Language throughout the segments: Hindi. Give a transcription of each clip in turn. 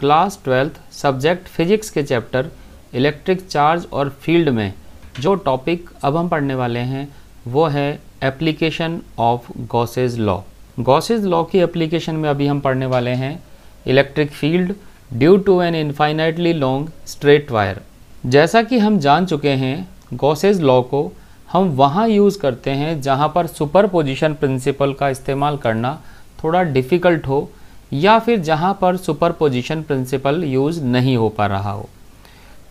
क्लास ट्वेल्थ सब्जेक्ट फिजिक्स के चैप्टर इलेक्ट्रिक चार्ज और फील्ड में जो टॉपिक अब हम पढ़ने वाले हैं वो है application of Gauss's law Gauss's law की एप्लीकेशन में अभी हम पढ़ने वाले हैं electric field due to an infinitely long straight wire जैसा कि हम जान चुके हैं गॉसेज लॉ को हम वहाँ यूज़ करते हैं जहाँ पर सुपर पोजिशन प्रिंसिपल का इस्तेमाल करना थोड़ा डिफ़िकल्ट हो या फिर जहाँ पर सुपरपोजिशन प्रिंसिपल यूज़ नहीं हो पा रहा हो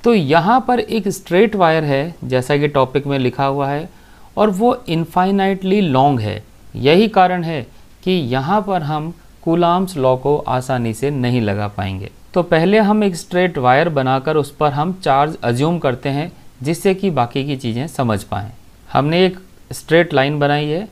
तो यहाँ पर एक स्ट्रेट वायर है जैसा कि टॉपिक में लिखा हुआ है और वो इनफाइनाइटली लॉन्ग है यही कारण है कि यहाँ पर हम कूलाम्स लॉ को आसानी से नहीं लगा पाएंगे तो पहले हम एक स्ट्रेट वायर बनाकर उस पर हम चार्ज अज्यूम करते हैं जिससे कि बाकी की चीज़ें समझ पाएँ हमने एक स्ट्रेट लाइन बनाई है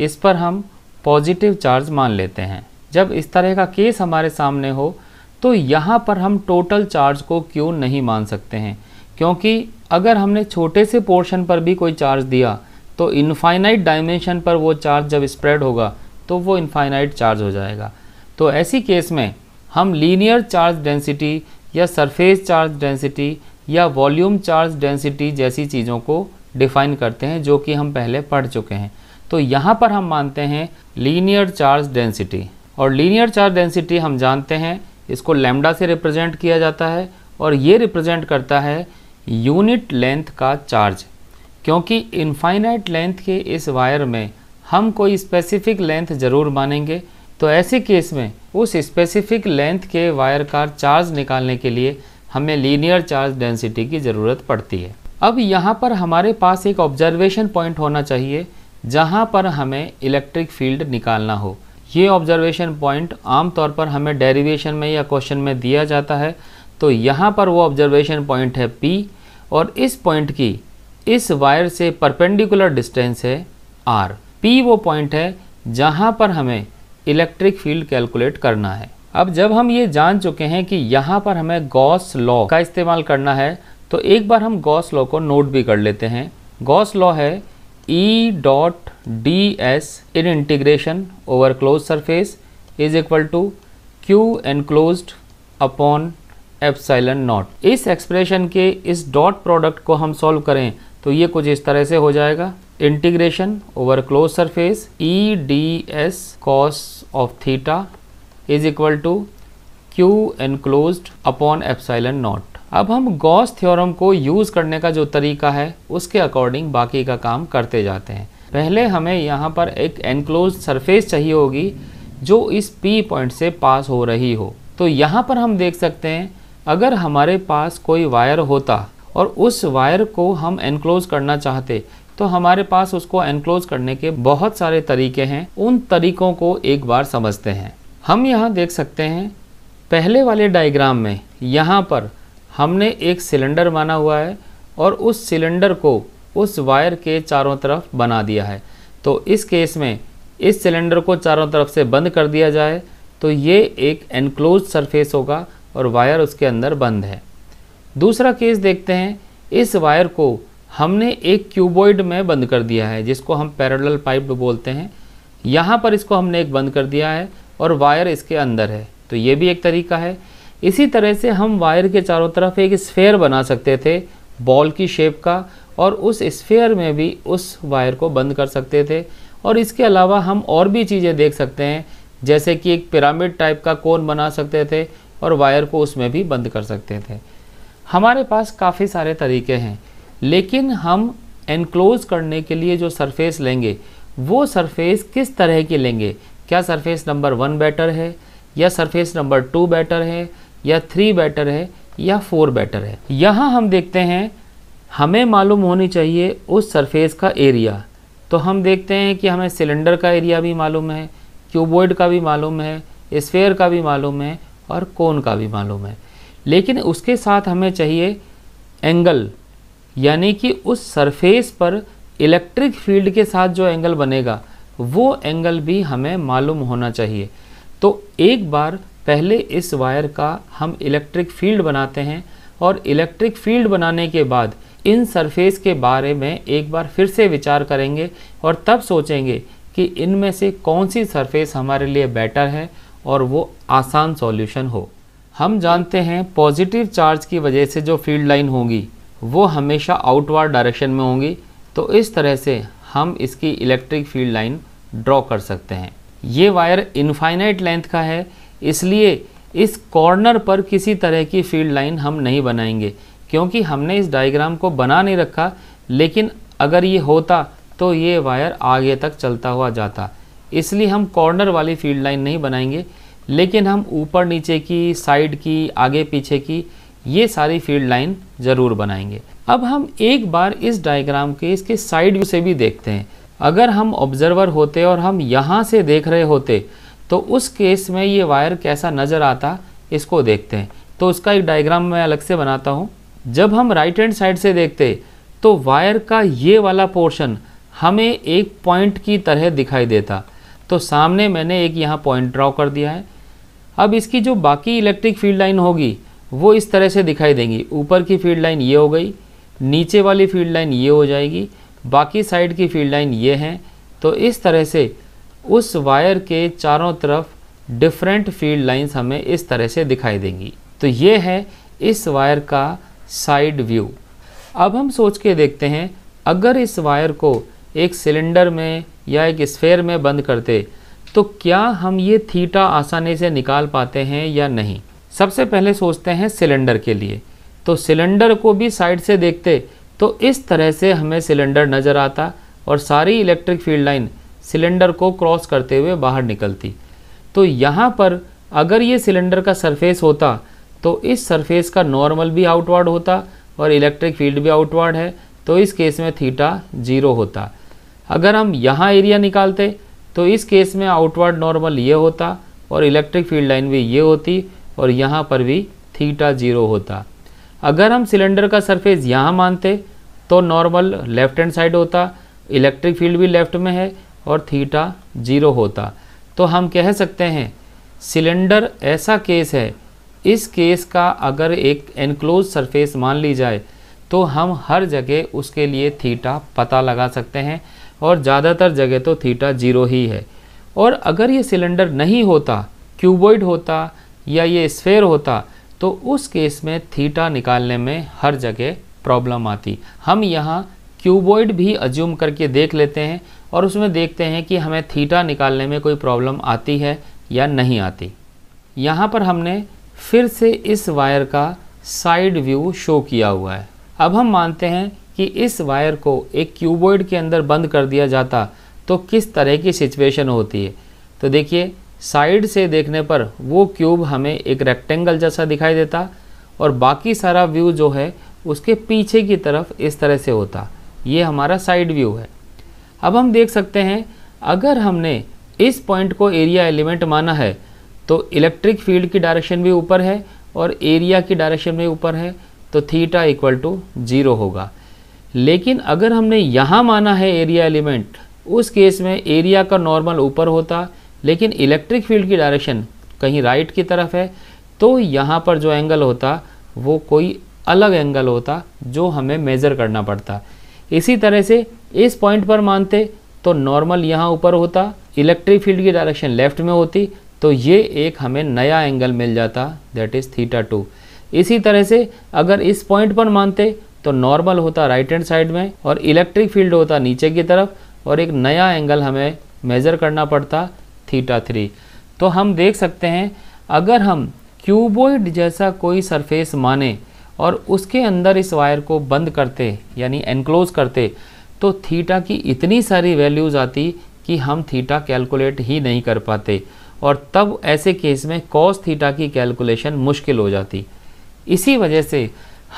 इस पर हम पॉजिटिव चार्ज मान लेते हैं जब इस तरह का केस हमारे सामने हो तो यहाँ पर हम टोटल चार्ज को क्यों नहीं मान सकते हैं क्योंकि अगर हमने छोटे से पोर्शन पर भी कोई चार्ज दिया तो इनफाइनाइट डायमेंशन पर वो चार्ज जब स्प्रेड होगा तो वो इनफाइनाइट चार्ज हो जाएगा तो ऐसी केस में हम लीनियर चार्ज डेंसिटी या सरफेस चार्ज डेंसिटी या वॉल्यूम चार्ज डेंसिटी जैसी चीज़ों को डिफाइन करते हैं जो कि हम पहले पढ़ चुके हैं तो यहाँ पर हम मानते हैं लीनियर चार्ज डेंसिटी और लीनियर चार्ज डेंसिटी हम जानते हैं इसको लैम्डा से रिप्रेजेंट किया जाता है और ये रिप्रेजेंट करता है यूनिट लेंथ का चार्ज क्योंकि इनफाइनाइट लेंथ के इस वायर में हम कोई स्पेसिफिक लेंथ ज़रूर मानेंगे तो ऐसे केस में उस स्पेसिफिक लेंथ के वायर का चार्ज निकालने के लिए हमें लीनियर चार्ज डेंसिटी की ज़रूरत पड़ती है अब यहाँ पर हमारे पास एक ऑब्जर्वेशन पॉइंट होना चाहिए जहाँ पर हमें इलेक्ट्रिक फील्ड निकालना हो ये ऑब्जर्वेशन पॉइंट आमतौर पर हमें डेरिवेशन में या क्वेश्चन में दिया जाता है तो यहाँ पर वो ऑब्जर्वेशन पॉइंट है P और इस पॉइंट की इस वायर से परपेंडिकुलर डिस्टेंस है R P वो पॉइंट है जहाँ पर हमें इलेक्ट्रिक फील्ड कैलकुलेट करना है अब जब हम ये जान चुके हैं कि यहाँ पर हमें गॉस लॉ का इस्तेमाल करना है तो एक बार हम गॉस लॉ को नोट भी कर लेते हैं गॉस लॉ है E dot ds in integration over closed surface is equal to Q enclosed upon epsilon naught इस एक्सप्रेशन के इस डॉट प्रोडक्ट को हम सॉल्व करें तो ये कुछ इस तरह से हो जाएगा integration over close surface E D S cos of theta is equal to Q enclose upon epsilon naught अब हम गॉस थ्योरम को यूज़ करने का जो तरीका है उसके अकॉर्डिंग बाकी का काम करते जाते हैं पहले हमें यहाँ पर एक एनक्लोज सरफेस चाहिए होगी जो इस P पॉइंट से पास हो रही हो तो यहाँ पर हम देख सकते हैं अगर हमारे पास कोई वायर होता और उस वायर को हम एनक्लोज करना चाहते तो हमारे पास उसको एनक्लोज करने के बहुत सारे तरीके हैं उन तरीकों को एक बार समझते हैं हम यहाँ देख सकते हैं पहले वाले डायग्राम में यहाँ पर हमने एक सिलेंडर माना हुआ है और उस सिलेंडर को उस वायर के चारों तरफ बना दिया है तो इस केस में इस सिलेंडर को चारों तरफ से बंद कर दिया जाए तो ये एक एनक्लोज सरफेस होगा और वायर उसके अंदर बंद है दूसरा केस देखते हैं इस वायर को हमने एक क्यूबॉइड में बंद कर दिया है जिसको हम पैरेलल पाइप बोलते हैं यहाँ पर इसको हमने एक बंद कर दिया है और वायर इसके अंदर है तो ये भी एक तरीका है इसी तरह से हम वायर के चारों तरफ एक स्फेयर बना सकते थे बॉल की शेप का और उस स्फेयर में भी उस वायर को बंद कर सकते थे और इसके अलावा हम और भी चीज़ें देख सकते हैं जैसे कि एक पिरामिड टाइप का कोन बना सकते थे और वायर को उसमें भी बंद कर सकते थे हमारे पास काफ़ी सारे तरीके हैं लेकिन हम एनक्लोज करने के लिए जो सरफेस लेंगे वो सरफेस किस तरह की लेंगे क्या सरफेस नंबर वन बेटर है या सरफेस नंबर टू बेटर है या थ्री बेटर है या फोर बेटर है यहाँ हम देखते हैं हमें मालूम होनी चाहिए उस सरफेस का एरिया तो हम देखते हैं कि हमें सिलेंडर का एरिया भी मालूम है क्यूबोर्ड का भी मालूम है स्फेयर का भी मालूम है और कोन का भी मालूम है लेकिन उसके साथ हमें चाहिए एंगल यानी कि उस सरफेस पर इलेक्ट्रिक फील्ड के साथ जो एंगल बनेगा वो एंगल भी हमें मालूम होना चाहिए तो एक बार पहले इस वायर का हम इलेक्ट्रिक फील्ड बनाते हैं और इलेक्ट्रिक फील्ड बनाने के बाद इन सरफेस के बारे में एक बार फिर से विचार करेंगे और तब सोचेंगे कि इनमें से कौन सी सरफेस हमारे लिए बेटर है और वो आसान सॉल्यूशन हो हम जानते हैं पॉजिटिव चार्ज की वजह से जो फील्ड लाइन होगी वो हमेशा आउटवर्ड डायरेक्शन में होंगी तो इस तरह से हम इसकी इलेक्ट्रिक फील्ड लाइन ड्रॉ कर सकते हैं ये वायर इनफाइनाइट लेंथ का है इसलिए इस कॉर्नर पर किसी तरह की फील्ड लाइन हम नहीं बनाएंगे क्योंकि हमने इस डायग्राम को बना नहीं रखा लेकिन अगर ये होता तो ये वायर आगे तक चलता हुआ जाता इसलिए हम कॉर्नर वाली फील्ड लाइन नहीं बनाएंगे लेकिन हम ऊपर नीचे की साइड की आगे पीछे की ये सारी फील्ड लाइन ज़रूर बनाएंगे अब हम एक बार इस डायग्राम के इसके साइड व्यू से भी देखते हैं अगर हम ऑब्जर्वर होते और हम यहाँ से देख रहे होते तो उस केस में ये वायर कैसा नज़र आता इसको देखते हैं तो उसका एक डायग्राम मैं अलग से बनाता हूँ जब हम राइट हैंड साइड से देखते तो वायर का ये वाला पोर्शन हमें एक पॉइंट की तरह दिखाई देता तो सामने मैंने एक यहाँ पॉइंट ड्रॉ कर दिया है अब इसकी जो बाकी इलेक्ट्रिक फील्ड लाइन होगी वो इस तरह से दिखाई देंगी ऊपर की फील्ड लाइन ये हो गई नीचे वाली फील्ड लाइन ये हो जाएगी बाकी साइड की फील्ड लाइन ये हैं तो इस तरह से उस वायर के चारों तरफ डिफरेंट फील्ड लाइंस हमें इस तरह से दिखाई देंगी तो ये है इस वायर का साइड व्यू अब हम सोच के देखते हैं अगर इस वायर को एक सिलेंडर में या एक स्फेयर में बंद करते तो क्या हम ये थीटा आसानी से निकाल पाते हैं या नहीं सबसे पहले सोचते हैं सिलेंडर के लिए तो सिलेंडर को भी साइड से देखते तो इस तरह से हमें सिलेंडर नज़र आता और सारी इलेक्ट्रिक फील्ड लाइन सिलेंडर को क्रॉस करते हुए बाहर निकलती तो यहाँ पर अगर ये सिलेंडर का सरफेस होता तो इस सरफेस का नॉर्मल भी आउटवर्ड होता और इलेक्ट्रिक फील्ड भी आउटवर्ड है तो इस केस में थीटा जीरो होता अगर हम यहाँ एरिया निकालते तो इस केस में आउटवर्ड नॉर्मल ये होता और इलेक्ट्रिक फील्ड लाइन भी ये होती और यहाँ पर भी थीटा जीरो होता अगर हम सिलेंडर का सरफेस यहाँ मानते तो नॉर्मल लेफ्ट हैंड साइड होता इलेक्ट्रिक फील्ड भी लेफ्ट में है और थीटा जीरो होता तो हम कह सकते हैं सिलेंडर ऐसा केस है इस केस का अगर एक एनक्लोज सरफेस मान ली जाए तो हम हर जगह उसके लिए थीटा पता लगा सकते हैं और ज़्यादातर जगह तो थीटा जीरो ही है और अगर ये सिलेंडर नहीं होता क्यूबॉइड होता या ये स्फेयर होता तो उस केस में थीटा निकालने में हर जगह प्रॉब्लम आती हम यहाँ क्यूबॉइड भी अज्यूम करके देख लेते हैं और उसमें देखते हैं कि हमें थीटा निकालने में कोई प्रॉब्लम आती है या नहीं आती यहाँ पर हमने फिर से इस वायर का साइड व्यू शो किया हुआ है अब हम मानते हैं कि इस वायर को एक क्यूबॉइड के अंदर बंद कर दिया जाता तो किस तरह की सिचुएशन होती है तो देखिए साइड से देखने पर वो क्यूब हमें एक रेक्टेंगल जैसा दिखाई देता और बाकी सारा व्यू जो है उसके पीछे की तरफ इस तरह से होता ये हमारा साइड व्यू है अब हम देख सकते हैं अगर हमने इस पॉइंट को एरिया एलिमेंट माना है तो इलेक्ट्रिक फील्ड की डायरेक्शन भी ऊपर है और एरिया की डायरेक्शन भी ऊपर है तो थीटा इक्वल टू जीरो होगा लेकिन अगर हमने यहाँ माना है एरिया एलिमेंट उस केस में एरिया का नॉर्मल ऊपर होता लेकिन इलेक्ट्रिक फील्ड की डायरेक्शन कहीं राइट की तरफ है तो यहाँ पर जो एंगल होता वो कोई अलग एंगल होता जो हमें मेज़र करना पड़ता इसी तरह से इस पॉइंट पर मानते तो नॉर्मल यहाँ ऊपर होता इलेक्ट्रिक फील्ड की डायरेक्शन लेफ्ट में होती तो ये एक हमें नया एंगल मिल जाता दैट इज़ थीटा टू इसी तरह से अगर इस पॉइंट पर मानते तो नॉर्मल होता राइट हैंड साइड में और इलेक्ट्रिक फील्ड होता नीचे की तरफ और एक नया एंगल हमें मेज़र करना पड़ता थीटा थ्री तो हम देख सकते हैं अगर हम क्यूबोइड जैसा कोई सरफेस माने और उसके अंदर इस वायर को बंद करते यानी एनक्लोज करते तो थीटा की इतनी सारी वैल्यूज़ आती कि हम थीटा कैलकुलेट ही नहीं कर पाते और तब ऐसे केस में कॉस थीटा की कैलकुलेशन मुश्किल हो जाती इसी वजह से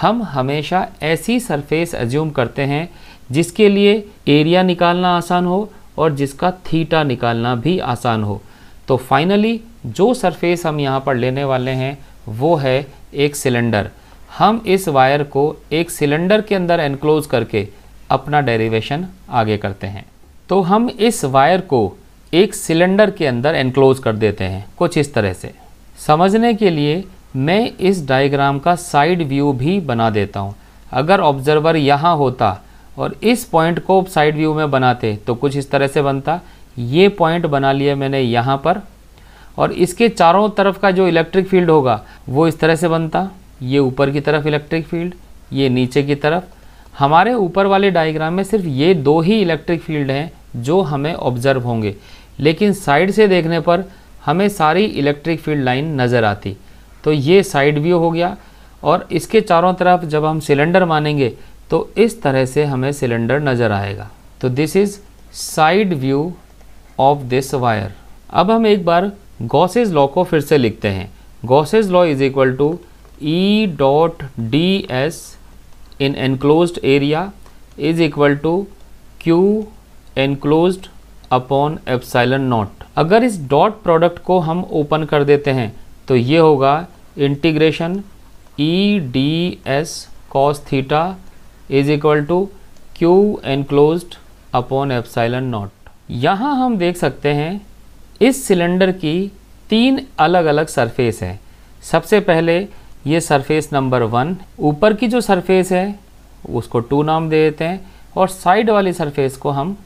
हम हमेशा ऐसी सरफेस एज्यूम करते हैं जिसके लिए एरिया निकालना आसान हो और जिसका थीटा निकालना भी आसान हो तो फाइनली जो सरफेस हम यहाँ पर लेने वाले हैं वो है एक सिलेंडर हम इस वायर को एक सिलेंडर के अंदर एनक्लोज करके अपना डेरिवेशन आगे करते हैं तो हम इस वायर को एक सिलेंडर के अंदर एनक्लोज कर देते हैं कुछ इस तरह से समझने के लिए मैं इस डायग्राम का साइड व्यू भी बना देता हूँ अगर ऑब्जर्वर यहाँ होता और इस पॉइंट को साइड व्यू में बनाते तो कुछ इस तरह से बनता ये पॉइंट बना लिया मैंने यहाँ पर और इसके चारों तरफ का जो इलेक्ट्रिक फील्ड होगा वो इस तरह से बनता ये ऊपर की तरफ इलेक्ट्रिक फील्ड ये नीचे की तरफ हमारे ऊपर वाले डायग्राम में सिर्फ ये दो ही इलेक्ट्रिक फील्ड हैं जो हमें ऑब्जर्व होंगे लेकिन साइड से देखने पर हमें सारी इलेक्ट्रिक फील्ड लाइन नज़र आती तो ये साइड व्यू हो गया और इसके चारों तरफ जब हम सिलेंडर मानेंगे तो इस तरह से हमें सिलेंडर नज़र आएगा तो this is side view of this wire अब हम एक बार गॉसेज लॉ को फिर से लिखते हैं Gauss's law is equal to E dot D S in enclose area is equal to Q enclose upon epsilon naught अगर इस डॉट प्रोडक्ट को हम ओपन कर देते हैं तो ये होगा integration E D S cos theta is equal to Q enclose upon epsilon naught यहाँ हम देख सकते हैं इस सिलेंडर की तीन अलग अलग सरफेस हैं सबसे पहले ये सरफेस नंबर वन ऊपर की जो सरफेस है उसको टू नाम दे देते हैं और साइड वाली सरफेस को हम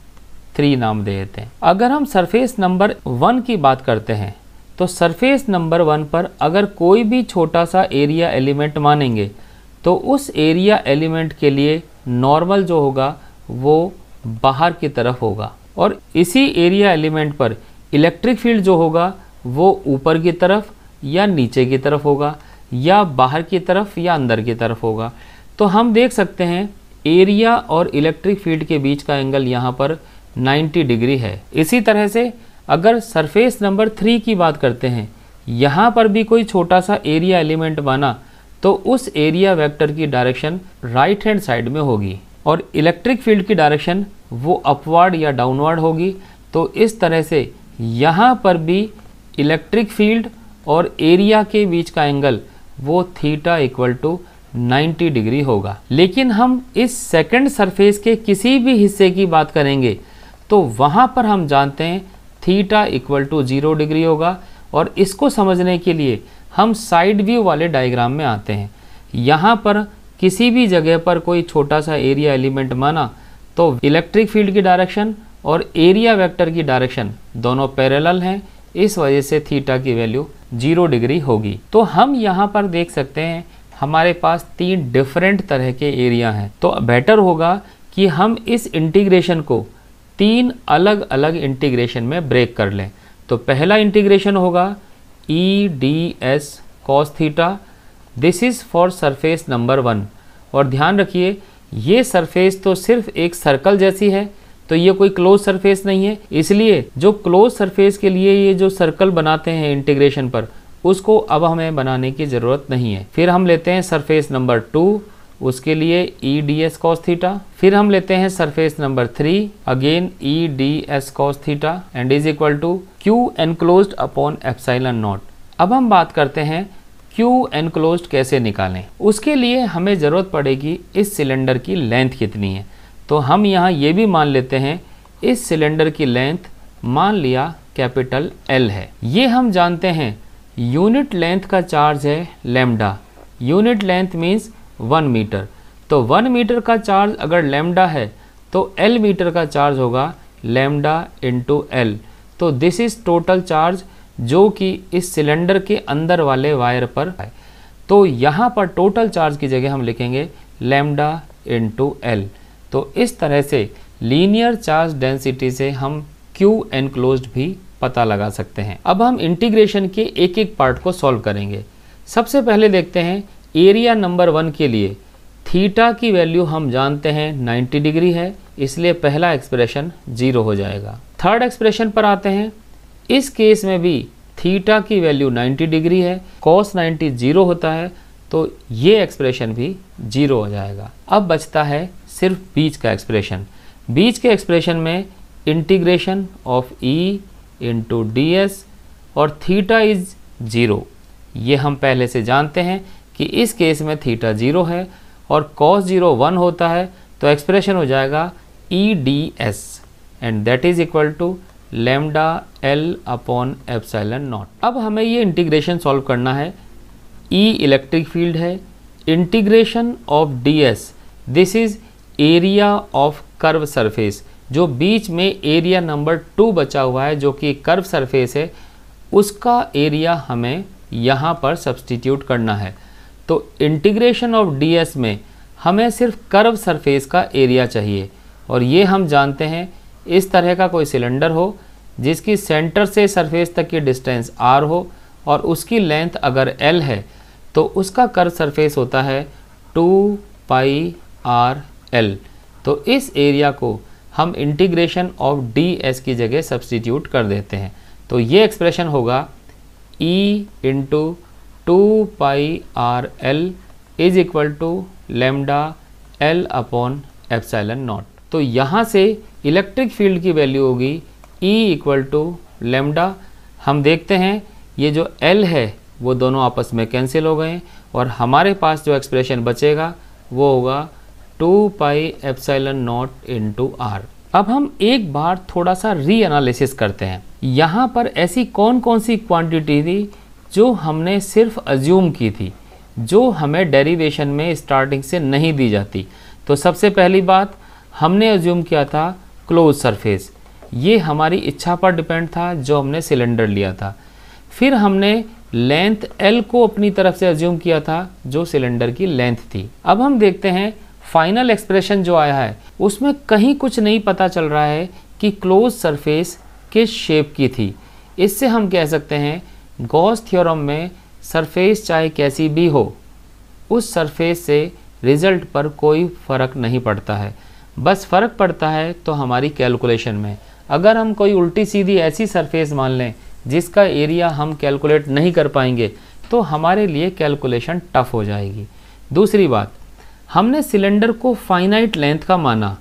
थ्री नाम दे देते हैं अगर हम सरफेस नंबर वन की बात करते हैं तो सरफेस नंबर वन पर अगर कोई भी छोटा सा एरिया एलिमेंट मानेंगे तो उस एरिया एलिमेंट के लिए नॉर्मल जो होगा वो बाहर की तरफ होगा और इसी एरिया एलिमेंट पर इलेक्ट्रिक फील्ड जो होगा वो ऊपर की तरफ या नीचे की तरफ होगा या बाहर की तरफ या अंदर की तरफ होगा तो हम देख सकते हैं एरिया और इलेक्ट्रिक फील्ड के बीच का एंगल यहाँ पर 90 डिग्री है इसी तरह से अगर सरफेस नंबर थ्री की बात करते हैं यहाँ पर भी कोई छोटा सा एरिया एलिमेंट बना तो उस एरिया वेक्टर की डायरेक्शन राइट हैंड साइड में होगी और इलेक्ट्रिक फील्ड की डायरेक्शन वो अपवर्ड या डाउनवर्ड होगी तो इस तरह से यहाँ पर भी इलेक्ट्रिक फील्ड और एरिया के बीच का एंगल वो थीटा इक्वल टू 90 डिग्री होगा लेकिन हम इस सेकंड सरफेस के किसी भी हिस्से की बात करेंगे तो वहाँ पर हम जानते हैं theta equal to zero degree होगा और इसको समझने के लिए हम साइड व्यू वाले डायग्राम में आते हैं यहाँ पर किसी भी जगह पर कोई छोटा सा एरिया एलिमेंट माना तो इलेक्ट्रिक फील्ड की डायरेक्शन और एरिया वेक्टर की डायरेक्शन दोनों पैरेलल हैं इस वजह से थीटा की वैल्यू जीरो डिग्री होगी तो हम यहाँ पर देख सकते हैं हमारे पास तीन डिफरेंट तरह के एरिया हैं तो बेटर होगा कि हम इस इंटीग्रेशन को तीन अलग अलग इंटीग्रेशन में ब्रेक कर लें तो पहला इंटीग्रेशन होगा E D S cos theta this is for surface number one और ध्यान रखिए ये सरफेस तो सिर्फ एक सर्कल जैसी है तो ये कोई क्लोज सरफेस नहीं है इसलिए जो क्लोज सरफेस के लिए ये जो सर्कल बनाते हैं इंटीग्रेशन पर उसको अब हमें बनाने की ज़रूरत नहीं है फिर हम लेते हैं सरफेस नंबर टू उसके लिए E D S cos theta फिर हम लेते हैं surface number three again E D S cos theta and is equal to Q enclose upon epsilon naught अब हम बात करते हैं क्यू एनक्लोज कैसे निकालें उसके लिए हमें ज़रूरत पड़ेगी इस सिलेंडर की लेंथ कितनी है तो हम यहाँ ये भी मान लेते हैं इस सिलेंडर की लेंथ मान लिया कैपिटल एल है ये हम जानते हैं यूनिट लेंथ का चार्ज है lambda unit length means one metre तो वन मीटर का चार्ज अगर लेमडा है तो एल मीटर का चार्ज होगा लेमडा इंटू एल तो दिस इज़ टोटल चार्ज जो कि इस सिलेंडर के अंदर वाले वायर पर है तो यहाँ पर टोटल चार्ज की जगह हम लिखेंगे लेमडा इंटू एल तो इस तरह से लीनियर चार्ज डेंसिटी से हम क्यू एनक्लोज भी पता लगा सकते हैं अब हम इंटीग्रेशन के एक एक पार्ट को सॉल्व करेंगे सबसे पहले देखते हैं एरिया नंबर वन के लिए थीटा की वैल्यू हम जानते हैं 90 डिग्री है इसलिए पहला एक्सप्रेशन जीरो हो जाएगा थर्ड एक्सप्रेशन पर आते हैं इस केस में भी थीटा की वैल्यू 90 डिग्री है कॉस 90 जीरो होता है तो ये एक्सप्रेशन भी जीरो हो जाएगा अब बचता है सिर्फ बीच का एक्सप्रेशन बीच के एक्सप्रेशन में integration of E into D S और थीटा इज़ ज़ीरो ये हम पहले से जानते हैं कि इस केस में थीटा जीरो है और कॉस जीरो वन होता है तो एक्सप्रेशन हो जाएगा E D S and that is equal to lambda L upon epsilon naught अब हमें ये इंटीग्रेशन सॉल्व करना है ई इलेक्ट्रिक फील्ड है integration of D S this is area of curve surface जो बीच में एरिया नंबर टू बचा हुआ है जो कि कर्व सरफेस है उसका एरिया हमें यहाँ पर सब्सटीट्यूट करना है तो इंटीग्रेशन ऑफ एस में हमें सिर्फ कर्व सरफेस का एरिया चाहिए और ये हम जानते हैं इस तरह का कोई सिलेंडर हो जिसकी सेंटर से सरफेस तक की डिस्टेंस आर हो और उसकी लेंथ अगर एल है तो उसका कर्व सरफेस होता है टू पाई आर एल तो इस एरिया को हम इंटीग्रेशन ऑफ डी एस की जगह सब्सटीट्यूट कर देते हैं तो ये एक्सप्रेशन होगा E e into two pi R L is equal to lambda L upon epsilon naught तो यहाँ से इलेक्ट्रिक फील्ड की वैल्यू होगी E e equal to lambda हम देखते हैं ये जो एल है वो दोनों आपस में कैंसिल हो गए और हमारे पास जो एक्सप्रेशन बचेगा वो होगा two pi epsilon naught into R अब हम एक बार थोड़ा सा री एनालिसिस करते हैं यहाँ पर ऐसी कौन कौन सी क्वांटिटी थी जो हमने सिर्फ अज्यूम की थी जो हमें डेरिवेशन में स्टार्टिंग से नहीं दी जाती तो सबसे पहली बात हमने अज्यूम किया था क्लोज सरफेस ये हमारी इच्छा पर डिपेंड था जो हमने सिलेंडर लिया था फिर हमने लेंथ एल को अपनी तरफ से अज्यूम किया था जो सिलेंडर की लेंथ थी अब हम देखते हैं फाइनल एक्सप्रेशन जो आया है उसमें कहीं कुछ नहीं पता चल रहा है कि क्लोज सरफेस किस शेप की थी इससे हम कह सकते हैं गॉस थ्योरम में सरफेस चाहे कैसी भी हो उस सरफेस से रिज़ल्ट पर कोई फ़र्क नहीं पड़ता है बस फ़र्क पड़ता है तो हमारी कैलकुलेशन में अगर हम कोई उल्टी सीधी ऐसी सरफेस मान लें जिसका एरिया हम कैलकुलेट नहीं कर पाएंगे तो हमारे लिए कैलकुलेशन टफ हो जाएगी दूसरी बात हमने सिलेंडर को फाइनाइट लेंथ का माना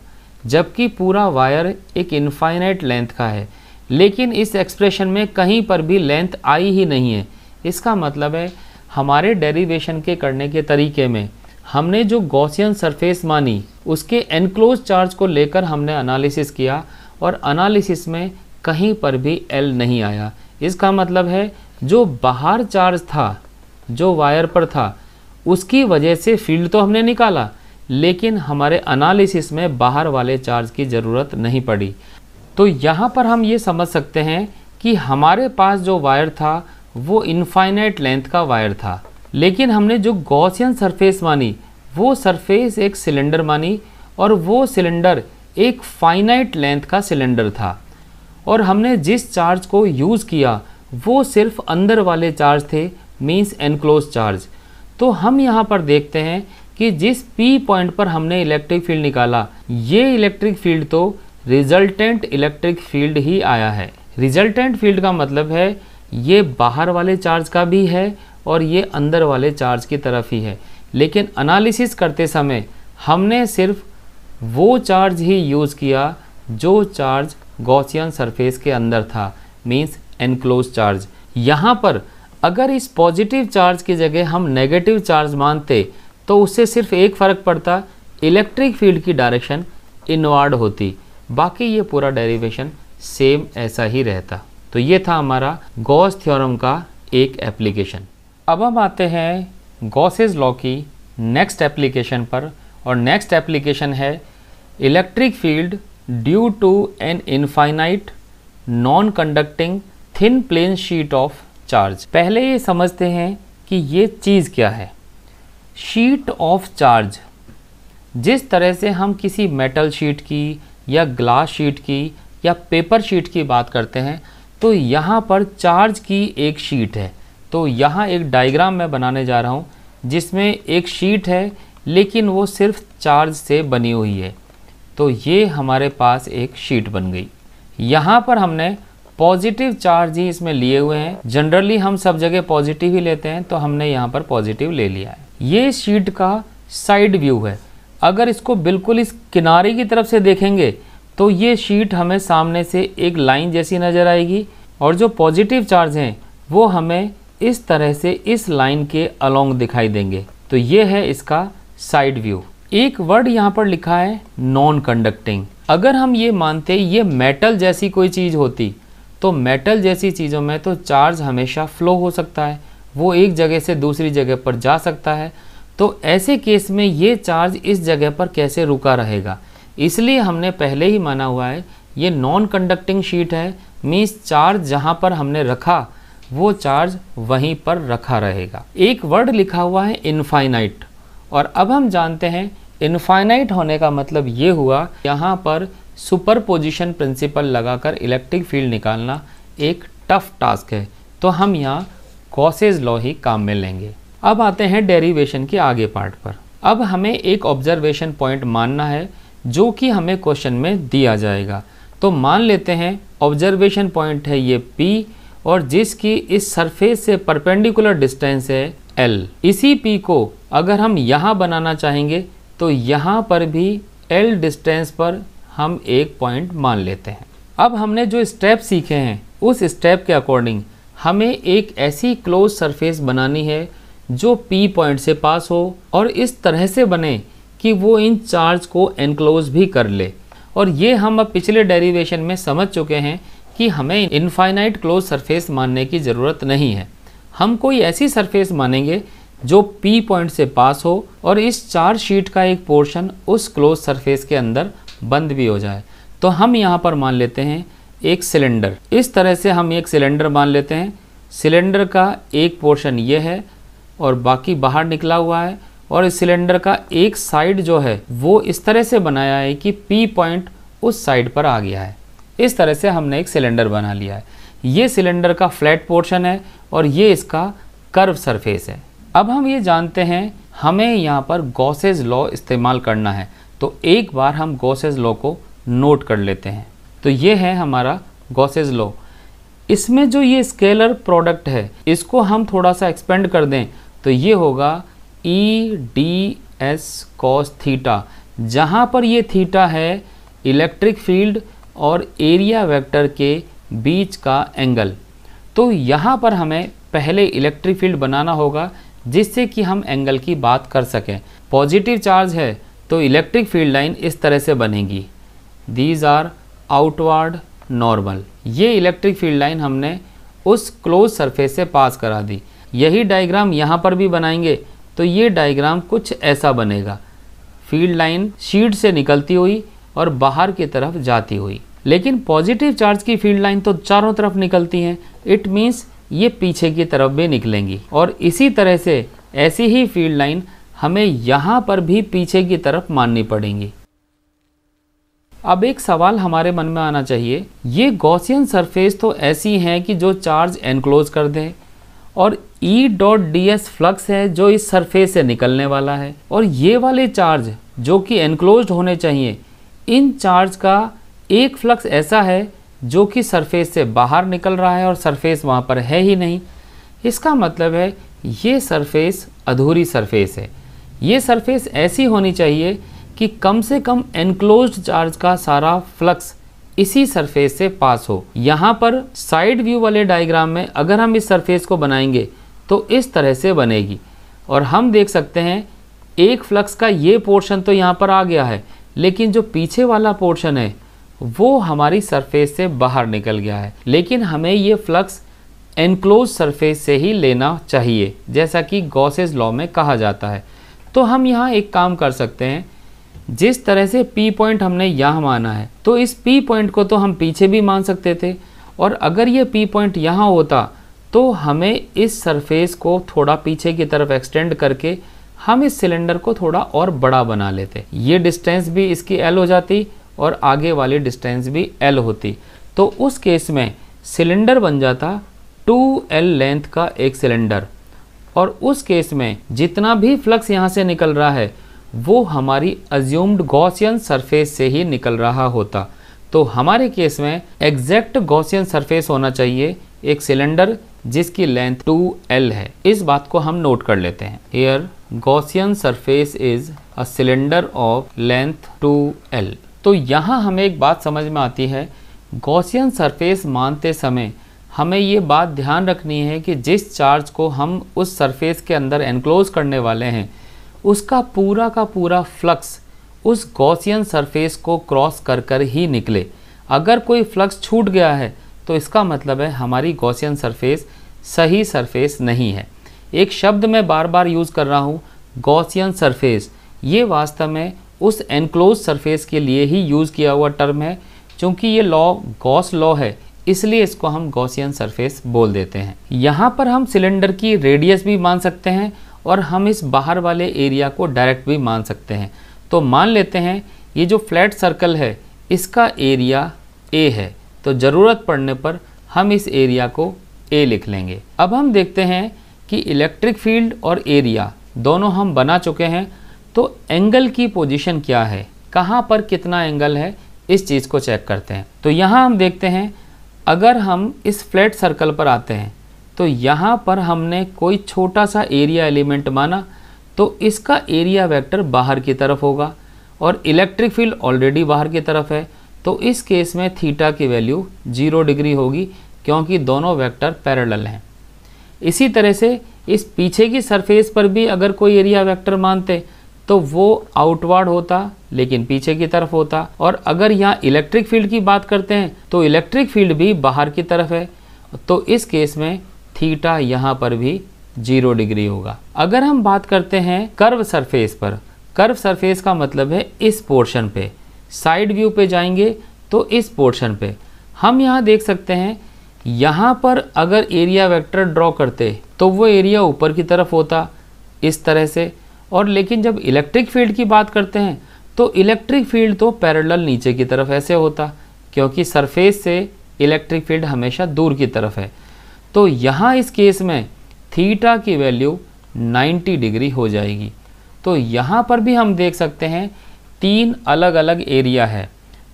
जबकि पूरा वायर एक इनफाइनाइट लेंथ का है लेकिन इस एक्सप्रेशन में कहीं पर भी लेंथ आई ही नहीं है इसका मतलब है हमारे डेरिवेशन के करने के तरीके में हमने जो गॉसियन सरफेस मानी उसके एनक्लोज चार्ज को लेकर हमने अनालिसिस किया और अनालिसिस में कहीं पर भी एल नहीं आया इसका मतलब है जो बाहर चार्ज था जो वायर पर था उसकी वजह से फील्ड तो हमने निकाला लेकिन हमारे अनालिसिस में बाहर वाले चार्ज की ज़रूरत नहीं पड़ी तो यहाँ पर हम ये समझ सकते हैं कि हमारे पास जो वायर था वो इनफाइनाइट लेंथ का वायर था लेकिन हमने जो गौसियन सरफेस मानी वो सरफेस एक सिलेंडर मानी और वो सिलेंडर एक फाइनाइट लेंथ का सिलेंडर था और हमने जिस चार्ज को यूज़ किया वो सिर्फ अंदर वाले चार्ज थे मीन्स एनक्लोज चार्ज तो हम यहाँ पर देखते हैं कि जिस पी पॉइंट पर हमने इलेक्ट्रिक फील्ड निकाला ये इलेक्ट्रिक फील्ड तो रिजल्टेंट इलेक्ट्रिक फील्ड ही आया है रिजल्टेंट फील्ड का मतलब है ये बाहर वाले चार्ज का भी है और ये अंदर वाले चार्ज की तरफ ही है लेकिन अनालिसिस करते समय हमने सिर्फ वो चार्ज ही यूज़ किया जो चार्ज गॉसियन सरफेस के अंदर था मीन्स एनक्लोज चार्ज यहाँ पर अगर इस पॉजिटिव चार्ज की जगह हम नेगेटिव चार्ज मानते तो उससे सिर्फ एक फ़र्क पड़ता इलेक्ट्रिक फील्ड की डायरेक्शन इनवर्ड होती बाकी ये पूरा डेरिवेशन सेम ऐसा ही रहता तो ये था हमारा गॉस थ्योरम का एक एप्लीकेशन अब हम आते हैं गॉसेज लॉ की नेक्स्ट एप्लीकेशन पर और नेक्स्ट एप्लीकेशन है electric field due to an infinite non conducting thin plane sheet of charge पहले ये समझते हैं कि ये चीज़ क्या है शीट ऑफ चार्ज जिस तरह से हम किसी मेटल शीट की या ग्लास शीट की या पेपर शीट की बात करते हैं तो यहाँ पर चार्ज की एक शीट है तो यहाँ एक डायग्राम मैं बनाने जा रहा हूँ जिसमें एक शीट है लेकिन वो सिर्फ चार्ज से बनी हुई है तो ये हमारे पास एक शीट बन गई यहाँ पर हमने पॉजिटिव चार्ज ही इसमें लिए हुए हैं जनरली हम सब जगह पॉजिटिव ही लेते हैं तो हमने यहाँ पर पॉजिटिव ले लिया है ये शीट का साइड व्यू है अगर इसको बिल्कुल इस किनारे की तरफ से देखेंगे तो ये शीट हमें सामने से एक लाइन जैसी नज़र आएगी और जो पॉजिटिव चार्ज हैं वो हमें इस तरह से इस लाइन के अलोंग दिखाई देंगे तो ये है इसका साइड व्यू एक वर्ड यहाँ पर लिखा है नॉन कंडक्टिंग अगर हम ये मानते ये मेटल जैसी कोई चीज़ होती तो मेटल जैसी चीज़ों में तो चार्ज हमेशा फ्लो हो सकता है वो एक जगह से दूसरी जगह पर जा सकता है तो ऐसे केस में ये चार्ज इस जगह पर कैसे रुका रहेगा इसलिए हमने पहले ही माना हुआ है ये नॉन कंडक्टिंग शीट है मीन्स चार्ज जहाँ पर हमने रखा वो चार्ज वहीं पर रखा रहेगा एक वर्ड लिखा हुआ है इनफाइनाइट और अब हम जानते हैं इनफाइनाइट होने का मतलब ये हुआ यहाँ पर सुपर पोजिशन प्रिंसिपल लगाकर इलेक्ट्रिक फील्ड निकालना एक टफ टास्क है तो हम यहाँ कॉसेज लॉ ही काम में लेंगे अब आते हैं डेरिवेशन के आगे पार्ट पर अब हमें एक ऑब्जर्वेशन पॉइंट मानना है जो कि हमें क्वेश्चन में दिया जाएगा तो मान लेते हैं ऑब्जर्वेशन पॉइंट है ये P और जिसकी इस सरफेस से परपेंडिकुलर डिस्टेंस है L इसी P को अगर हम यहाँ बनाना चाहेंगे तो यहाँ पर भी L डिस्टेंस पर हम एक पॉइंट मान लेते हैं अब हमने जो स्टेप सीखे हैं उस स्टेप के अकॉर्डिंग हमें एक ऐसी क्लोज सरफेस बनानी है जो P पॉइंट से पास हो और इस तरह से बने कि वो इन चार्ज को एनक्लोज भी कर ले और ये हम अब पिछले डेरिवेशन में समझ चुके हैं कि हमें इनफाइनाइट क्लोज सरफेस मानने की ज़रूरत नहीं है हम कोई ऐसी सरफेस मानेंगे जो P पॉइंट से पास हो और इस चार्ज शीट का एक पोर्शन उस क्लोज सरफेस के अंदर बंद भी हो जाए तो हम यहाँ पर मान लेते हैं एक सिलेंडर इस तरह से हम एक सिलेंडर मान लेते हैं सिलेंडर का एक पोर्शन ये है और बाकी बाहर निकला हुआ है और इस सिलेंडर का एक साइड जो है वो इस तरह से बनाया है कि पी पॉइंट उस साइड पर आ गया है इस तरह से हमने एक सिलेंडर बना लिया है ये सिलेंडर का फ्लैट पोर्शन है और ये इसका कर्व सरफेस है अब हम ये जानते हैं हमें यहाँ पर गोसेज लॉ इस्तेमाल करना है तो एक बार हम गोसेज लॉ को नोट कर लेते हैं तो ये है हमारा गोसेज लॉ इसमें जो ये स्केलर प्रोडक्ट है इसको हम थोड़ा सा एक्सपेंड कर दें तो ये होगा E D S cos theta जहाँ पर ये थीटा है इलेक्ट्रिक फील्ड और एरिया वेक्टर के बीच का एंगल तो यहाँ पर हमें पहले इलेक्ट्रिक फील्ड बनाना होगा जिससे कि हम एंगल की बात कर सकें पॉजिटिव चार्ज है तो इलेक्ट्रिक फील्ड लाइन इस तरह से बनेगी दीज आर आउटवर्ड नॉर्मल ये इलेक्ट्रिक फील्ड लाइन हमने उस क्लोज सरफेस से पास करा दी यही डायग्राम यहाँ पर भी बनाएंगे तो ये डायग्राम कुछ ऐसा बनेगा फील्ड लाइन शीट से निकलती हुई और बाहर की तरफ जाती हुई लेकिन पॉजिटिव चार्ज की फील्ड लाइन तो चारों तरफ निकलती हैं इट मीन्स ये पीछे की तरफ भी निकलेंगी और इसी तरह से ऐसी ही फील्ड लाइन हमें यहाँ पर भी पीछे की तरफ माननी पड़ेंगी अब एक सवाल हमारे मन में आना चाहिए ये गॉसियन सरफेस तो ऐसी हैं कि जो चार्ज एनक्लोज कर दें और E dot D S flux है जो इस सरफेस से निकलने वाला है और ये वाले चार्ज जो कि एनक्लोज होने चाहिए इन चार्ज का एक फ्लक्स ऐसा है जो कि सरफेस से बाहर निकल रहा है और सरफेस वहाँ पर है ही नहीं इसका मतलब है ये सरफेस अधूरी सरफेस है ये सरफेस ऐसी होनी चाहिए कि कम से कम एनक्लोज चार्ज का सारा फ्लक्स इसी सरफेस से पास हो यहाँ पर साइड व्यू वाले डायग्राम में अगर हम इस सरफेस को बनाएंगे तो इस तरह से बनेगी और हम देख सकते हैं एक फ्लक्स का ये पोर्शन तो यहाँ पर आ गया है लेकिन जो पीछे वाला पोर्शन है वो हमारी सरफेस से बाहर निकल गया है लेकिन हमें ये फ्लक्स एनक्लोज सरफेस से ही लेना चाहिए जैसा कि गॉसेज लॉ में कहा जाता है तो हम यहाँ एक काम कर सकते हैं जिस तरह से पी पॉइंट हमने यहाँ माना है तो इस पी पॉइंट को तो हम पीछे भी मान सकते थे और अगर ये पी पॉइंट यहाँ होता तो हमें इस सरफेस को थोड़ा पीछे की तरफ एक्सटेंड करके हम इस सिलेंडर को थोड़ा और बड़ा बना लेते ये डिस्टेंस भी इसकी एल हो जाती और आगे वाली डिस्टेंस भी एल होती तो उस केस में सिलेंडर बन जाता टू एल लेंथ का एक सिलेंडर और उस केस में जितना भी फ्लक्स यहाँ से निकल रहा है वो हमारी अज्यूम्ड गॉसियन सरफेस से ही निकल रहा होता तो हमारे केस में एग्जैक्ट गॉसियन सरफेस होना चाहिए एक सिलेंडर जिसकी लेंथ 2l है इस बात को हम नोट कर लेते हैं here Gaussian surface is a cylinder of length 2l तो यहाँ हमें एक बात समझ में आती है गॉसियन सरफेस मानते समय हमें ये बात ध्यान रखनी है कि जिस चार्ज को हम उस सरफेस के अंदर एनक्लोज करने वाले हैं उसका पूरा का पूरा फ्लक्स उस गौसियन सरफेस को क्रॉस कर कर ही निकले अगर कोई फ्लक्स छूट गया है तो इसका मतलब है हमारी गौसियन सरफेस सही सरफेस नहीं है एक शब्द मैं बार बार यूज़ कर रहा हूँ गौसियन सरफेस ये वास्तव में उस एनक्लोज सरफेस के लिए ही यूज़ किया हुआ टर्म है चूँकि ये लॉ गॉस लॉ है इसलिए इसको हम गौसियन सरफेस बोल देते हैं यहाँ पर हम सिलेंडर की रेडियस भी मान सकते हैं और हम इस बाहर वाले एरिया को डायरेक्ट भी मान सकते हैं तो मान लेते हैं ये जो फ्लैट सर्कल है इसका एरिया ए है तो ज़रूरत पड़ने पर हम इस एरिया को ए लिख लेंगे अब हम देखते हैं कि इलेक्ट्रिक फील्ड और एरिया दोनों हम बना चुके हैं तो एंगल की पोजीशन क्या है कहाँ पर कितना एंगल है इस चीज़ को चेक करते हैं तो यहाँ हम देखते हैं अगर हम इस फ्लैट सर्कल पर आते हैं तो यहाँ पर हमने कोई छोटा सा एरिया एलिमेंट माना तो इसका एरिया वेक्टर बाहर की तरफ होगा और इलेक्ट्रिक फील्ड ऑलरेडी बाहर की तरफ है तो इस केस में थीटा की वैल्यू जीरो डिग्री होगी क्योंकि दोनों वेक्टर पैरेलल हैं इसी तरह से इस पीछे की सरफेस पर भी अगर कोई एरिया वेक्टर मानते तो वो आउटवर्ड होता लेकिन पीछे की तरफ होता और अगर यहाँ इलेक्ट्रिक फील्ड की बात करते हैं तो इलेक्ट्रिक फील्ड भी बाहर की तरफ है तो इस केस में थीटा यहाँ पर भी जीरो डिग्री होगा अगर हम बात करते हैं कर्व सरफेस पर कर्व सरफेस का मतलब है इस पोर्शन पे साइड व्यू पे जाएंगे तो इस पोर्शन पे हम यहाँ देख सकते हैं यहाँ पर अगर एरिया वेक्टर ड्रॉ करते तो वो एरिया ऊपर की तरफ होता इस तरह से और लेकिन जब इलेक्ट्रिक फील्ड की बात करते हैं तो इलेक्ट्रिक फील्ड तो पैरेलल नीचे की तरफ ऐसे होता क्योंकि सरफेस से इलेक्ट्रिक फील्ड हमेशा दूर की तरफ है तो यहाँ इस केस में थीटा की वैल्यू 90 डिग्री हो जाएगी तो यहाँ पर भी हम देख सकते हैं तीन अलग अलग एरिया है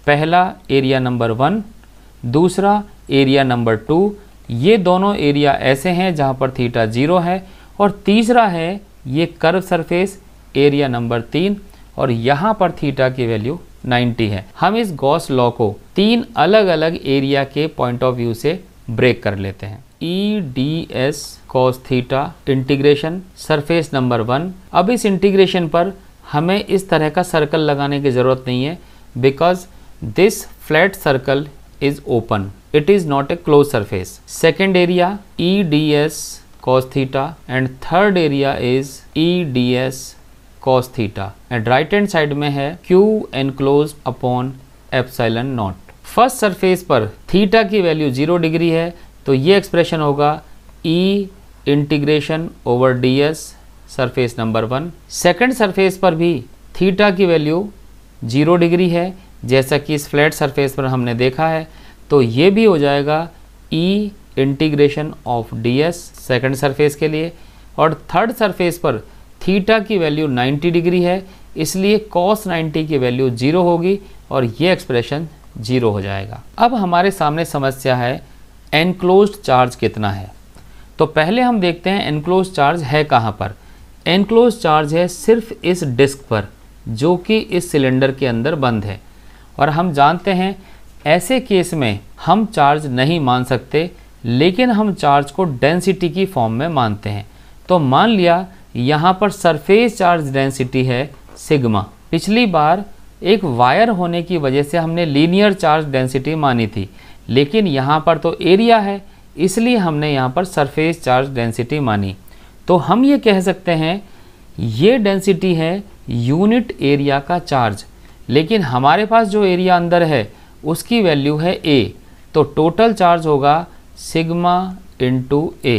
पहला एरिया नंबर वन दूसरा एरिया नंबर टू ये दोनों एरिया ऐसे हैं जहाँ पर थीटा जीरो है और तीसरा है ये कर्व सरफेस एरिया नंबर तीन और यहाँ पर थीटा की वैल्यू 90 है हम इस गॉस लॉ को तीन अलग अलग एरिया के पॉइंट ऑफ व्यू से ब्रेक कर लेते हैं E D S cos theta integration surface number one अब इस इंटीग्रेशन पर हमें इस तरह का सर्कल लगाने की ज़रूरत नहीं है because this flat circle is open it is not a close surface second area E D S and third area is E D S cos theta and right hand side में है Q enclose upon epsilon naught first surface पर थीटा की वैल्यू जीरो डिग्री है तो ये एक्सप्रेशन होगा E integration over D S surface number one second surface पर भी थीटा की वैल्यू जीरो डिग्री है जैसा कि इस फ्लैट सरफेस पर हमने देखा है तो ये भी हो जाएगा E integration of D S second surface के लिए और थर्ड सरफेस पर थीटा की वैल्यू 90 डिग्री है इसलिए कॉस 90 की वैल्यू जीरो होगी और ये एक्सप्रेशन जीरो हो जाएगा अब हमारे सामने समस्या है एनक्लोज चार्ज कितना है तो पहले हम देखते हैं एनक्लोज चार्ज है कहाँ पर एनक्लोज चार्ज है सिर्फ इस डिस्क पर जो कि इस सिलेंडर के अंदर बंद है और हम जानते हैं ऐसे केस में हम चार्ज नहीं मान सकते लेकिन हम चार्ज को डेंसिटी की फॉर्म में मानते हैं तो मान लिया यहाँ पर सरफेस चार्ज डेंसिटी है सिग्मा पिछली बार एक वायर होने की वजह से हमने लीनियर चार्ज डेंसिटी मानी थी लेकिन यहाँ पर तो एरिया है इसलिए हमने यहाँ पर सरफेस चार्ज डेंसिटी मानी तो हम ये कह सकते हैं ये डेंसिटी है यूनिट एरिया का चार्ज लेकिन हमारे पास जो एरिया अंदर है उसकी वैल्यू है ए तो टोटल चार्ज होगा सिग्मा इंटू ए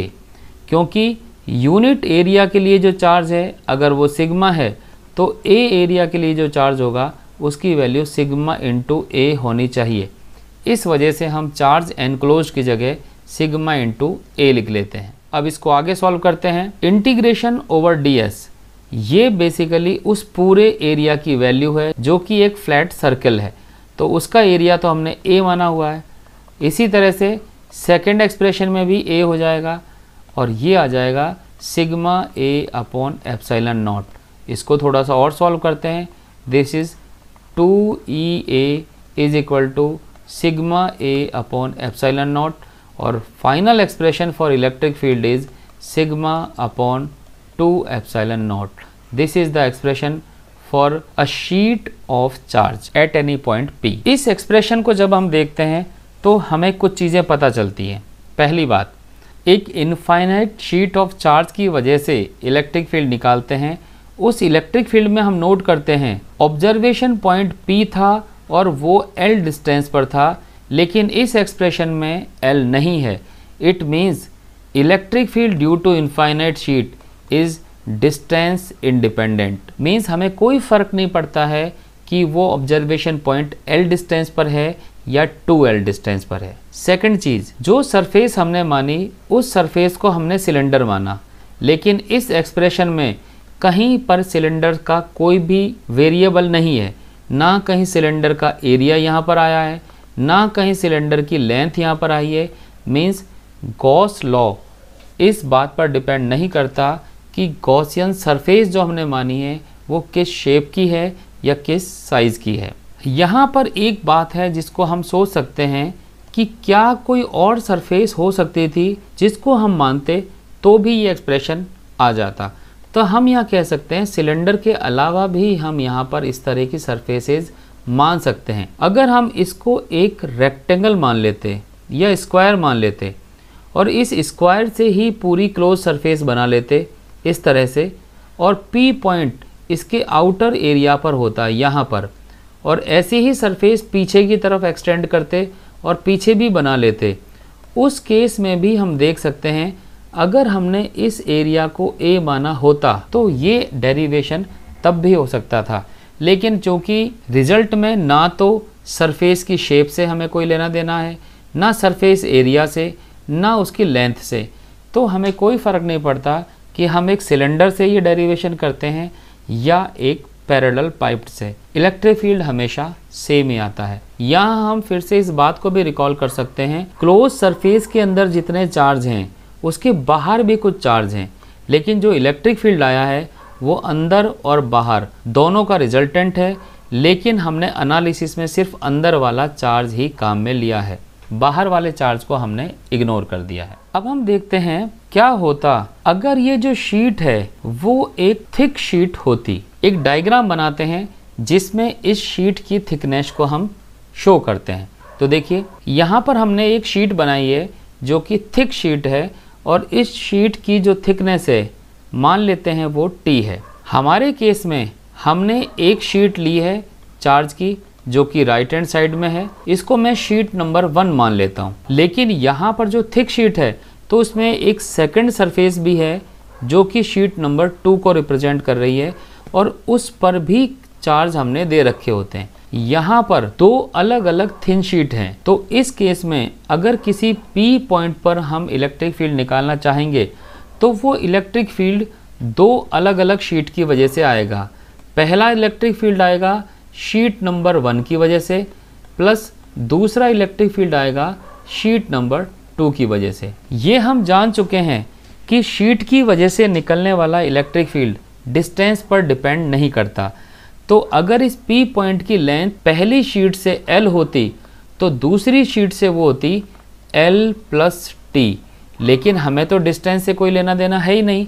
क्योंकि यूनिट एरिया के लिए जो चार्ज है अगर वो सिग्मा है तो ए एरिया के लिए जो चार्ज होगा उसकी वैल्यू सिग्मा इंटू ए होनी चाहिए इस वजह से हम चार्ज एनक्लोज की जगह सिग्मा इंटू ए लिख लेते हैं अब इसको आगे सॉल्व करते हैं इंटीग्रेशन ओवर डीएस ये बेसिकली उस पूरे एरिया की वैल्यू है जो कि एक फ्लैट सर्कल है तो उसका एरिया तो हमने ए माना हुआ है इसी तरह से सेकेंड एक्सप्रेशन में भी ए हो जाएगा और ये आ जाएगा sigma A upon epsilon naught इसको थोड़ा सा और सॉल्व करते हैं this is two E A is equal to sigma A upon epsilon naught और final expression for electric field is sigma upon two epsilon naught this is the expression for a sheet of charge at any point P इस एक्सप्रेशन को जब हम देखते हैं तो हमें कुछ चीज़ें पता चलती हैं पहली बात एक इनफाइनाइट शीट ऑफ चार्ज की वजह से इलेक्ट्रिक फील्ड निकालते हैं उस इलेक्ट्रिक फील्ड में हम नोट करते हैं ऑब्जर्वेशन पॉइंट पी था और वो एल डिस्टेंस पर था लेकिन इस एक्सप्रेशन में एल नहीं है it means electric field due to infinite sheet is distance independent means हमें कोई फ़र्क नहीं पड़ता है कि वो ऑब्जर्वेशन पॉइंट एल डिस्टेंस पर है या टू एल डिस्टेंस पर है सेकेंड चीज़ जो सरफेस हमने मानी उस सरफेस को हमने सिलेंडर माना लेकिन इस एक्सप्रेशन में कहीं पर सिलेंडर का कोई भी वेरिएबल नहीं है ना कहीं सिलेंडर का एरिया यहाँ पर आया है ना कहीं सिलेंडर की लेंथ यहाँ पर आई है मीन्स गॉस लॉ इस बात पर डिपेंड नहीं करता कि गॉसियन सरफेस जो हमने मानी है वो किस शेप की है या किस साइज़ की है यहाँ पर एक बात है जिसको हम सोच सकते हैं कि क्या कोई और सरफेस हो सकती थी जिसको हम मानते तो भी ये एक्सप्रेशन आ जाता तो हम यहाँ कह सकते हैं सिलेंडर के अलावा भी हम यहाँ पर इस तरह की सरफेसेज मान सकते हैं अगर हम इसको एक रेक्टेंगल मान लेते या स्क्वायर मान लेते और इस स्क्वायर से ही पूरी क्लोज सरफेस बना लेते इस तरह से और पी पॉइंट इसके आउटर एरिया पर होता यहाँ पर और ऐसी ही सरफेस पीछे की तरफ एक्सटेंड करते और पीछे भी बना लेते उस केस में भी हम देख सकते हैं अगर हमने इस एरिया को ए माना होता तो ये डेरिवेशन तब भी हो सकता था लेकिन चूँकि रिजल्ट में ना तो सरफेस की शेप से हमें कोई लेना देना है ना सरफेस एरिया से ना उसकी लेंथ से तो हमें कोई फ़र्क नहीं पड़ता कि हम एक सिलेंडर से ये डेरिवेशन करते हैं या एक पैरेलल पाइप से इलेक्ट्रिक फील्ड हमेशा सेम ही आता है यहाँ हम फिर से इस बात को भी रिकॉल कर सकते हैं क्लोज सरफेस के अंदर जितने चार्ज हैं उसके बाहर भी कुछ चार्ज हैं लेकिन जो इलेक्ट्रिक फील्ड आया है वो अंदर और बाहर दोनों का रिजल्टेंट है लेकिन हमने अनालिसिस में सिर्फ अंदर वाला चार्ज ही काम में लिया है बाहर वाले चार्ज को हमने इग्नोर कर दिया है अब हम देखते हैं क्या होता अगर ये जो शीट है वो एक थिक शीट होती एक डायग्राम बनाते हैं जिसमें इस शीट की थिकनेस को हम शो करते हैं तो देखिए यहाँ पर हमने एक शीट बनाई है जो कि थिक शीट है और इस शीट की जो थिकनेस है मान लेते हैं वो टी है हमारे केस में हमने एक शीट ली है चार्ज की जो कि राइट हैंड साइड में है इसको मैं शीट नंबर वन मान लेता हूँ लेकिन यहाँ पर जो थिक शीट है तो उसमें एक सेकंड सरफेस भी है जो कि शीट नंबर टू को रिप्रेजेंट कर रही है और उस पर भी चार्ज हमने दे रखे होते हैं यहाँ पर दो अलग अलग थिन शीट हैं तो इस केस में अगर किसी पी पॉइंट पर हम इलेक्ट्रिक फील्ड निकालना चाहेंगे तो वो इलेक्ट्रिक फील्ड दो अलग अलग शीट की वजह से आएगा पहला इलेक्ट्रिक फील्ड आएगा शीट नंबर वन की वजह से प्लस दूसरा इलेक्ट्रिक फील्ड आएगा शीट नंबर टू की वजह से ये हम जान चुके हैं कि शीट की वजह से निकलने वाला इलेक्ट्रिक फील्ड डिस्टेंस पर डिपेंड नहीं करता तो अगर इस पी पॉइंट की लेंथ पहली शीट से एल होती तो दूसरी शीट से वो होती एल प्लस टी लेकिन हमें तो डिस्टेंस से कोई लेना देना है ही नहीं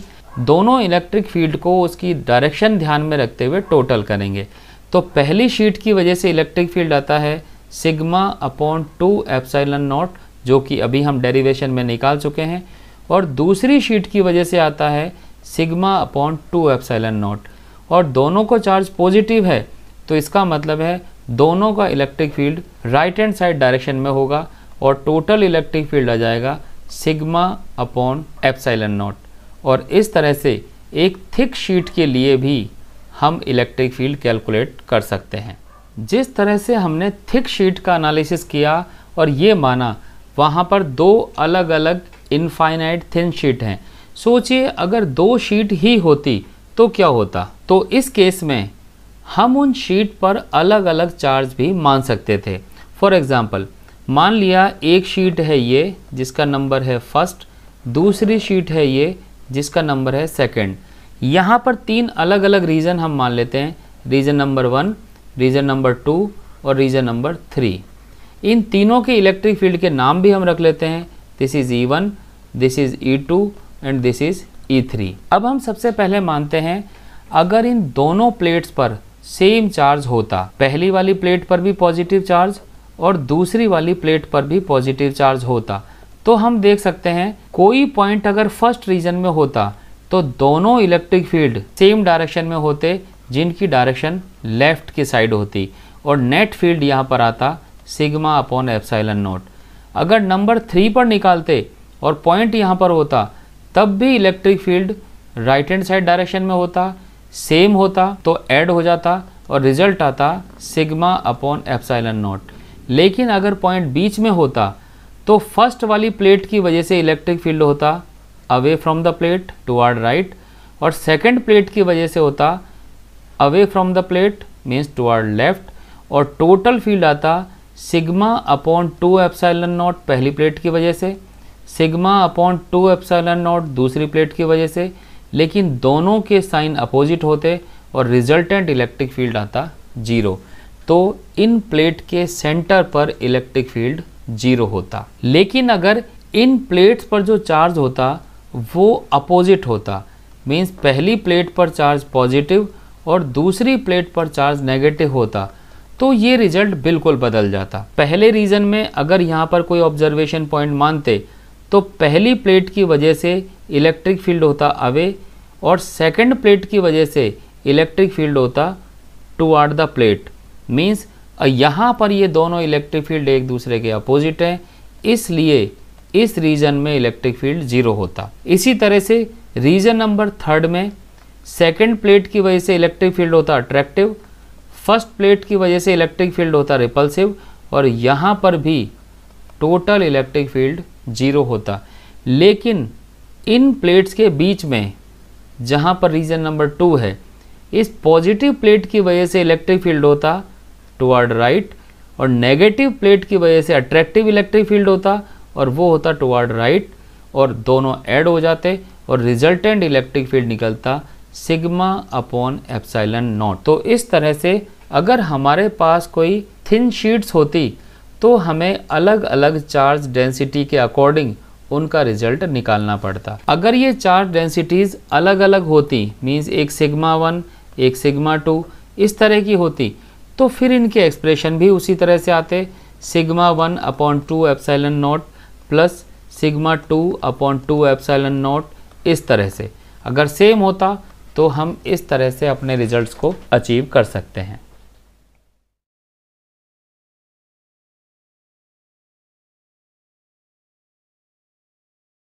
दोनों इलेक्ट्रिक फील्ड को उसकी डायरेक्शन ध्यान में रखते हुए टोटल करेंगे तो पहली शीट की वजह से इलेक्ट्रिक फील्ड आता है sigma upon two epsilon naught जो कि अभी हम डेरिवेशन में निकाल चुके हैं और दूसरी शीट की वजह से आता है sigma upon two epsilon naught और दोनों को चार्ज पॉजिटिव है तो इसका मतलब है दोनों का electric field right hand side direction में होगा और टोटल इलेक्ट्रिक फील्ड आ जाएगा सिग्मा अपॉन एप्साइलन नॉट और इस तरह से एक थिक शीट के लिए भी हम इलेक्ट्रिक फील्ड कैलकुलेट कर सकते हैं जिस तरह से हमने थिक शीट का एनालिसिस किया और ये माना वहाँ पर दो अलग अलग इनफाइनाइट थिन शीट हैं सोचिए अगर दो शीट ही होती तो क्या होता तो इस केस में हम उन शीट पर अलग अलग चार्ज भी मान सकते थे फॉर एग्ज़ाम्पल मान लिया एक शीट है ये जिसका नंबर है फर्स्ट दूसरी शीट है ये जिसका नंबर है सेकंड यहाँ पर तीन अलग अलग रीज़न हम मान लेते हैं region number one region number two और रीज़न नंबर थ्री इन तीनों के इलेक्ट्रिक फील्ड के नाम भी हम रख लेते हैं this is E one this is E two and this is E3 अब हम सबसे पहले मानते हैं अगर इन दोनों प्लेट्स पर सेम चार्ज होता पहली वाली प्लेट पर भी पॉजिटिव चार्ज और दूसरी वाली प्लेट पर भी पॉजिटिव चार्ज होता तो हम देख सकते हैं कोई पॉइंट अगर फर्स्ट रीजन में होता तो दोनों इलेक्ट्रिक फील्ड सेम डायरेक्शन में होते जिनकी डायरेक्शन लेफ्ट की साइड होती और नेट फील्ड यहाँ पर आता सिग्मा अपॉन एफसाइलन नोट अगर नंबर थ्री पर निकालते और पॉइंट यहाँ पर होता तब भी electric field right hand side direction में होता सेम होता तो ऐड हो जाता और रिजल्ट आता सिग्मा अपॉन एप्साइलन नॉट लेकिन अगर पॉइंट बीच में होता तो फर्स्ट वाली प्लेट की वजह से इलेक्ट्रिक फील्ड होता away from the plate toward right और सेकंड प्लेट की वजह से होता away from the plate means toward left और टोटल फील्ड आता sigma upon two epsilon naught पहली प्लेट की वजह से sigma upon two epsilon naught दूसरी प्लेट की वजह से लेकिन दोनों के साइन अपोजिट होते और रिजल्टेंट इलेक्ट्रिक फील्ड आता जीरो तो इन प्लेट के सेंटर पर इलेक्ट्रिक फील्ड जीरो होता लेकिन अगर इन प्लेट्स पर जो चार्ज होता वो अपोजिट होता मीन्स पहली प्लेट पर चार्ज पॉजिटिव और दूसरी प्लेट पर चार्ज नेगेटिव होता तो ये रिजल्ट बिल्कुल बदल जाता पहले रीजन में अगर यहाँ पर कोई ऑब्जर्वेशन पॉइंट मानते तो पहली प्लेट की वजह से इलेक्ट्रिक फील्ड होता अवे और सेकंड प्लेट की वजह से इलेक्ट्रिक फील्ड होता toward the plate means यहाँ पर ये दोनों इलेक्ट्रिक फील्ड एक दूसरे के अपोजिट हैं इसलिए इस रीजन में इलेक्ट्रिक फील्ड जीरो होता इसी तरह से रीजन नंबर थर्ड में सेकंड प्लेट की वजह से इलेक्ट्रिक फील्ड होता अट्रैक्टिव फर्स्ट प्लेट की वजह से इलेक्ट्रिक फील्ड होता रिपल्सिव और यहाँ पर भी टोटल इलेक्ट्रिक फील्ड जीरो होता लेकिन इन प्लेट्स के बीच में जहाँ पर रीजन नंबर टू है इस पॉजिटिव प्लेट की वजह से इलेक्ट्रिक फील्ड होता टुवर्ड राइट और नेगेटिव प्लेट की वजह से अट्रैक्टिव इलेक्ट्रिक फील्ड होता और वो होता टुवर्ड राइट और दोनों ऐड हो जाते और रिजल्टेंट इलेक्ट्रिक फील्ड निकलता सिग्मा अपॉन एप्साइलन नॉट तो इस तरह से अगर हमारे पास कोई थिन शीट्स होती तो हमें अलग अलग चार्ज डेंसिटी के अकॉर्डिंग उनका रिजल्ट निकालना पड़ता अगर ये चार्ज डेंसिटीज़ अलग अलग होती मीन्स एक सिग्मा वन एक सिग्मा टू इस तरह की होती तो फिर इनके एक्सप्रेशन भी उसी तरह से आते sigma one upon two epsilon naught plus sigma two upon two epsilon naught इस तरह से अगर सेम होता तो हम इस तरह से अपने रिजल्ट्स को अचीव कर सकते हैं